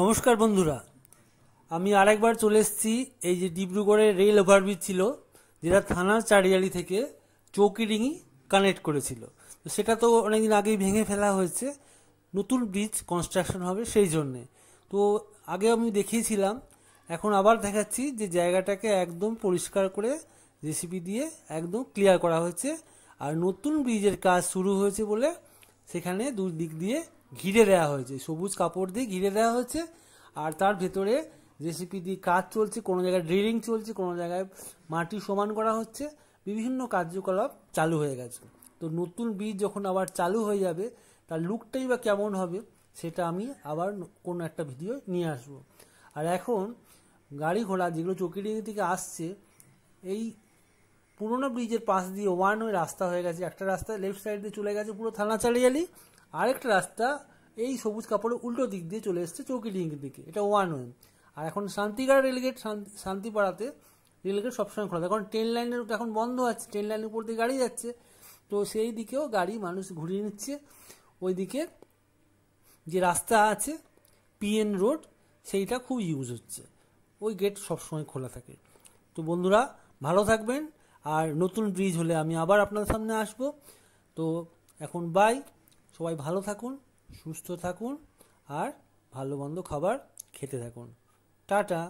নমস্কার বন্ধুরা আমি আরেকবার চলে এসেছি এই যে ডিব্রুগড়ের রেল ওভারব্রিজ ছিল যেটা থানার চারিয়ালি থেকে চৌকিডিঙি কানেক্ট করেছিল তো সেটা তো অনেকদিন আগেই ভেঙে ফেলা হয়েছে নতুন ব্রিজ কনস্ট্রাকশন হবে সেই জন্যে তো আগে আমি দেখিয়েছিলাম এখন আবার দেখাচ্ছি যে জায়গাটাকে একদম পরিষ্কার করে রেসিপি দিয়ে একদম ক্লিয়ার করা হয়েছে আর নতুন ব্রিজের কাজ শুরু হয়েছে বলে সেখানে দুদিক দিয়ে ঘিরে দেওয়া হয়েছে সবুজ কাপড় দিয়ে ঘিরে দেওয়া হয়েছে আর তার ভেতরে রেসিপি দিয়ে কাজ চলছে কোনো জায়গায় ড্রিলিং চলছে কোনো জায়গায় মাটি সমান করা হচ্ছে বিভিন্ন কার্যকলাপ চালু হয়ে গেছে তো নতুন বীজ যখন আবার চালু হয়ে যাবে তার লুকটাই বা কেমন হবে সেটা আমি আবার কোনো একটা ভিডিও নিয়ে আসবো আর এখন গাড়ি ঘোড়া যেগুলো চকিডিঙ্গি থেকে আসছে এই পুরোনো ব্রিজের পাশ দিয়ে ওয়ান ওয়ে রাস্তা হয়ে গেছে একটা রাস্তা লেফট সাইড দিয়ে চলে গেছে পুরো থানা চালিয়ালি আরেকটা রাস্তা এই সবুজ কাপড়ের উল্টো দিক দিয়ে চলে এসছে চৌকিডিঙ্গির দিকে এটা ওয়ান ওয়ে আর এখন শান্তিগাড়া রেলগেট শান্তিপাড়াতে রেলগেট সবসময় খোলা থাকে কারণ ট্রেন লাইনের এখন বন্ধ আছে ট্রেন লাইনের উপর দিয়ে গাড়ি যাচ্ছে তো সেই দিকেও গাড়ি মানুষ ঘুরিয়ে নিচ্ছে ওই দিকে যে রাস্তা আছে পিএন রোড সেইটা খুব ইউজ হচ্ছে ওই গেট সবসময় খোলা থাকে তো বন্ধুরা ভালো থাকবেন আর নতুন ব্রিজ হলে আমি আবার আপনাদের সামনে আসব তো এখন বাই সবাই ভালো থাকুন সুস্থ থাকুন আর ভালো মন্দ খাবার খেতে থাকুন টাটা